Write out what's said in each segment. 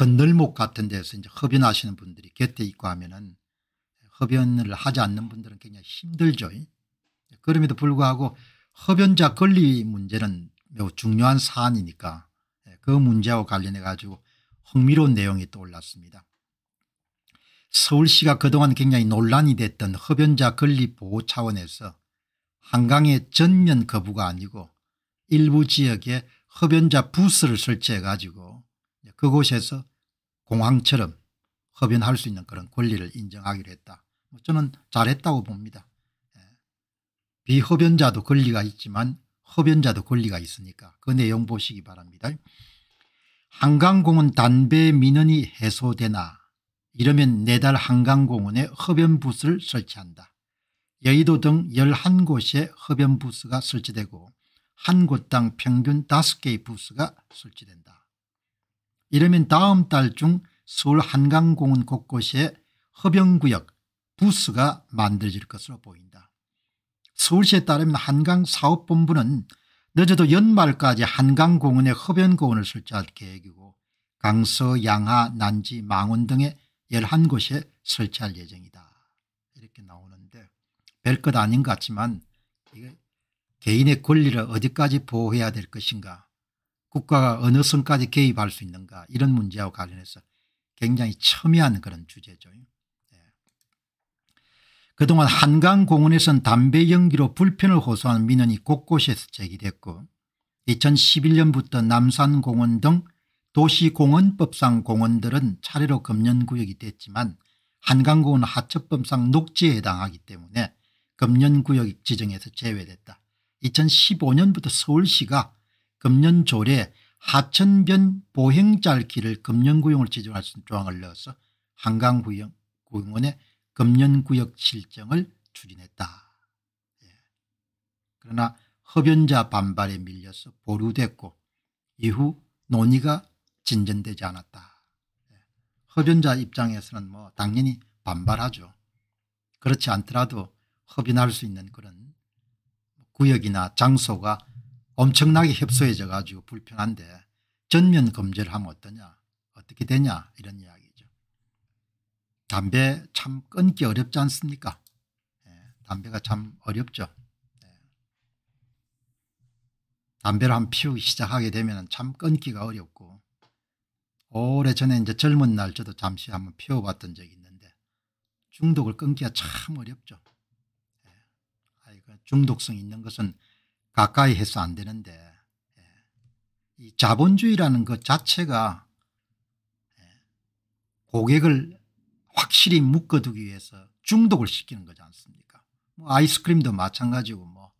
건널목 그 같은 데서 이제 허변하시는 분들이 곁에 있고 하면은 흡연을 하지 않는 분들은 굉장히 힘들죠. 그럼에도 불구하고 흡연자 권리 문제는 매우 중요한 사안이니까 그 문제와 관련해 가지고 흥미로운 내용이 떠올랐습니다. 서울시가 그동안 굉장히 논란이 됐던 흡연자 권리 보호 차원에서 한강의 전면 거부가 아니고 일부 지역에 흡연자 부스를 설치해 가지고 그곳에서 공황처럼 흡연할 수 있는 그런 권리를 인정하기로 했다. 뭐 저는 잘했다고 봅니다. 예. 비흡연자도 권리가 있지만 흡연자도 권리가 있으니까 그 내용 보시기 바랍니다. 한강공원 담배 민원이 해소되나 이러면 내달 한강공원에 흡연부스를 설치한다. 여의도 등 11곳에 흡연부스가 설치되고 한 곳당 평균 5개의 부스가 설치된다. 이러면 다음 달 중 서울 한강공원 곳곳에 허병구역 부스가 만들어질 것으로 보인다. 서울시에 따르면 한강사업본부는 늦어도 연말까지 한강공원에 허변공원을 설치할 계획이고 강서, 양하, 난지, 망원 등의 11곳에 설치할 예정이다. 이렇게 나오는데 별것 아닌 것 같지만 개인의 권리를 어디까지 보호해야 될 것인가 국가가 어느 선까지 개입할 수 있는가 이런 문제와 관련해서 굉장히 첨예한 그런 주제죠. 예. 그동안 한강공원에선 담배 연기로 불편을 호소하는 민원이 곳곳에서 제기됐고 2011년부터 남산공원 등 도시공원법상 공원들은 차례로 금년구역이 됐지만 한강공원 하천법상 녹지에 해당하기 때문에 금년구역 지정에서 제외됐다. 2015년부터 서울시가 금년 조례 하천변 보행짤길을 금년구역을 지정할 수 있는 조항을 넣어서 한강구역구원의 금년구역 실정을 추진했다. 예. 그러나 허변자 반발에 밀려서 보류됐고 이후 논의가 진전되지 않았다. 예. 허변자 입장에서는 뭐 당연히 반발하죠. 그렇지 않더라도 허변할 수 있는 그런 구역이나 장소가 엄청나게 협소해져 가지고 불편한데 전면 검제를 하면 어떠냐 어떻게 되냐 이런 이야기죠. 담배 참 끊기 어렵지 않습니까 예, 담배가 참 어렵죠. 예. 담배를 한 피우기 시작하게 되면 참 끊기가 어렵고 오래전에 이제 젊은 날 저도 잠시 한번 피워봤던 적이 있는데 중독을 끊기가 참 어렵죠. 예. 그 중독성 있는 것은 가까이 해서 안 되는데 예. 이 자본주의라는 것 자체가 예. 고객을 확실히 묶어두기 위해서 중독을 시키는 거지 않습니까 뭐 아이스크림도 마찬가지고 뭐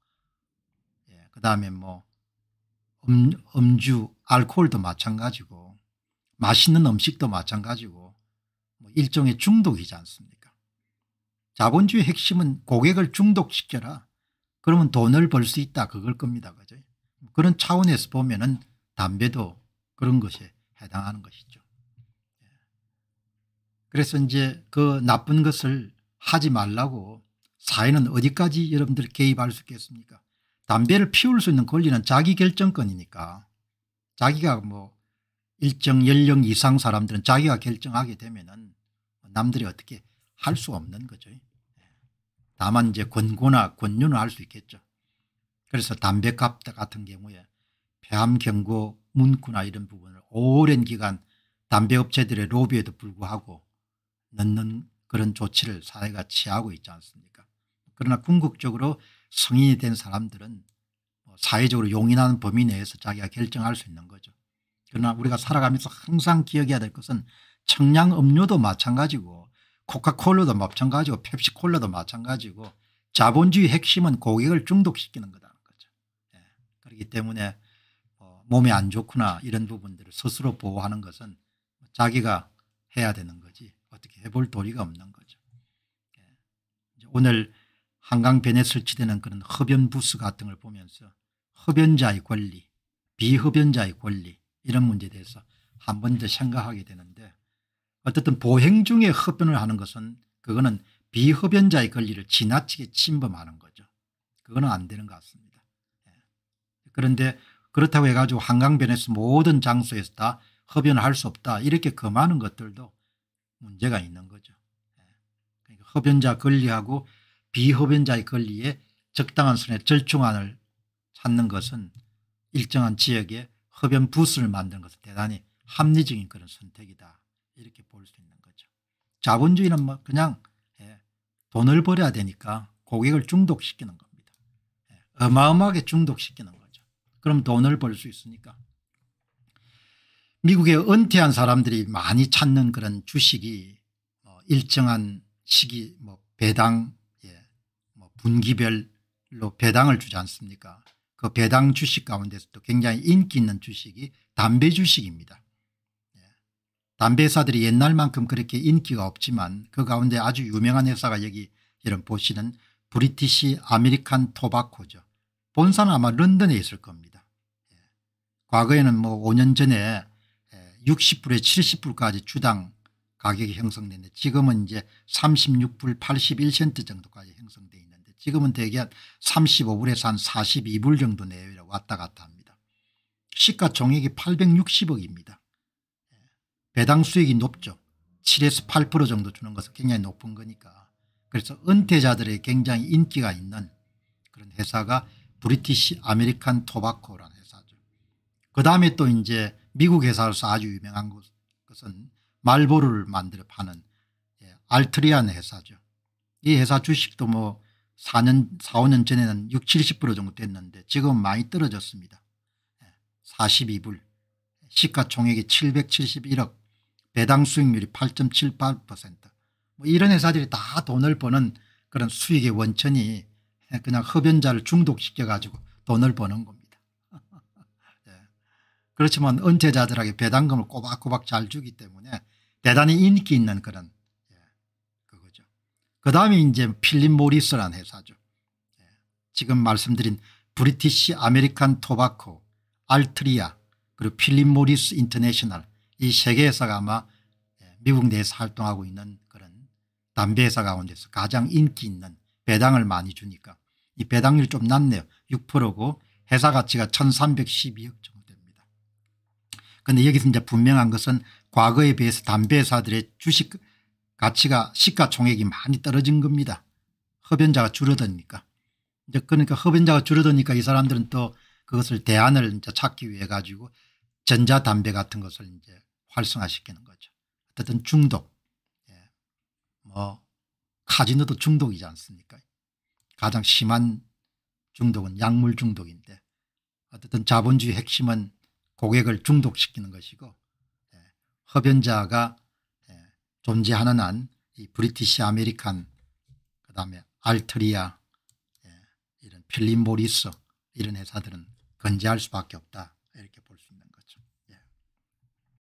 예, 그다음에 뭐 음, 음주 알코올도 마찬가지고 맛있는 음식도 마찬가지고 뭐 일종의 중독이지 않습니까 자본주의 핵심은 고객을 중독시켜라 그러면 돈을 벌 수 있다 그걸 겁니다. 그죠? 그런 차원에서 보면 은 담배도 그런 것에 해당하는 것이죠. 예. 그래서 이제 그 나쁜 것을 하지 말라고 사회는 어디까지 여러분들 개입할 수 있겠습니까 담배를 피울 수 있는 권리는 자기 결정권이니까 자기가 뭐 일정 연령 이상 사람들은 자기가 결정하게 되면 은 남들이 어떻게 할 수 없는 거죠. 다만 이제 권고나 권유는 할 수 있겠죠. 그래서 담배값 같은 경우에 폐암 경고 문구나 이런 부분을 오랜 기간 담배업체들의 로비에도 불구하고 넣는 그런 조치를 사회가 취하고 있지 않습니까 그러나 궁극적으로 성인이 된 사람들은 뭐 사회적으로 용인하는 범위 내에서 자기가 결정할 수 있는 거죠. 그러나 우리가 살아가면서 항상 기억해야 될 것은 청량음료도 마찬가지고 코카콜라도 마찬가지고 펩시콜라도 마찬가지고 자본주의 핵심은 고객을 중독시키는 거다는 거죠. 예. 그렇기 때문에 뭐 몸에 안 좋구나 이런 부분들을 스스로 보호하는 것은 자기가 해야 되는 거지 어떻게 해볼 도리가 없는 거죠. 예. 오늘 한강변에 설치되는 그런 흡연 부스 같은 걸 보면서 흡연자의 권리 비흡연자의 권리 이런 문제에 대해서 한 번 더 생각하게 되는데 어쨌든 보행 중에 흡연을 하는 것은 그거는 비흡연자의 권리를 지나치게 침범하는 거죠. 그거는 안 되는 것 같습니다. 예. 그런데 그렇다고 해가지고 한강변에서 모든 장소에서 다 흡연을 할 수 없다 이렇게 금하는 것들도 문제가 있는 거죠. 예. 그러니까 흡연자 권리하고 비흡연자의 권리에 적당한 선의 절충안을 찾는 것은 일정한 지역에 흡연 부스를 만드는 것은 대단히 합리적인 그런 선택이다. 이렇게 볼 수 있는 거죠. 자본주의는 뭐 그냥 예, 돈을 벌어야 되니까 고객을 중독시키는 겁니다. 예, 어마어마하게 중독시키는 거죠. 그럼 돈을 벌 수 있으니까. 미국의 은퇴한 사람들이 많이 찾는 그런 주식이 뭐 일정한 시기 뭐 배당 예, 뭐 분기별로 배당을 주지 않습니까 그 배당 주식 가운데서도 굉장히 인기 있는 주식이 담배 주식입니다. 담배회사들이 옛날만큼 그렇게 인기가 없지만 그 가운데 아주 유명한 회사가 여기 이런 보시는 브리티시 아메리칸 토바코죠. 본사는 아마 런던에 있을 겁니다. 예. 과거에는 뭐 5년 전에 60불에 예, 70불까지 주당 가격이 형성됐는데 지금은 이제 36불 81센트 정도까지 형성되어 있는데 지금은 대개 35불에서 한 42불 정도 내외로 왔다 갔다 합니다. 시가총액이 860억입니다. 배당 수익이 높죠. 7에서 8% 정도 주는 것은 굉장히 높은 거니까. 그래서 은퇴자들의 굉장히 인기가 있는 그런 회사가 브리티시 아메리칸 토바코라는 회사죠. 그 다음에 또 이제 미국 회사로서 아주 유명한 것은 말보루를 만들어 파는 예, 알트리안 회사죠. 이 회사 주식도 뭐 4년, 4, 5년 전에는 6, 70% 정도 됐는데 지금 많이 떨어졌습니다. 42불, 예, 시가총액이 771억 배당 수익률이 8.78%뭐 이런 회사들이 다 돈을 버는 그런 수익의 원천이 그냥 흡연자를 중독시켜 가지고 돈을 버는 겁니다. 네. 그렇지만 은퇴자들에게 배당금을 꼬박꼬박 잘 주기 때문에 대단히 인기 있는 그런 예. 그거죠. 그 다음에 이제 필립 모리스라는 회사죠. 예. 지금 말씀드린 브리티시 아메리칸 토바코 알트리아 그리고 필립 모리스 인터내셔널 이 세계 회사가 아마 예, 미국 내에서 활동하고 있는 그런 담배 회사 가운데서 가장 인기 있는 배당을 많이 주니까 이 배당률 이좀 낮네요. 6%고 회사 가치가 1312억 정도 됩니다. 그런데 여기서 이제 분명한 것은 과거에 비해서 담배 회사들의 주식 가치가 시가총액이 많이 떨어진 겁니다. 흡연자가 줄어드니까. 이제 그러니까 흡연자가 줄어드니까 이 사람들은 또 그것을 대안을 이제 찾기 위해 가지고 전자담배 같은 것을 이제 활성화시키는 거죠. 어쨌든 중독. 예. 뭐 카지노도 중독이지 않습니까 가장 심한 중독은 약물 중독인데 어쨌든 자본주의 핵심은 고객을 중독시키는 것이고 예. 흡연자가 예. 존재하는 한 이 브리티시 아메리칸 그다음에 알트리아 예, 이런 필립 모리스 이런 회사들은 건재할 수밖에 없다 이렇게 볼수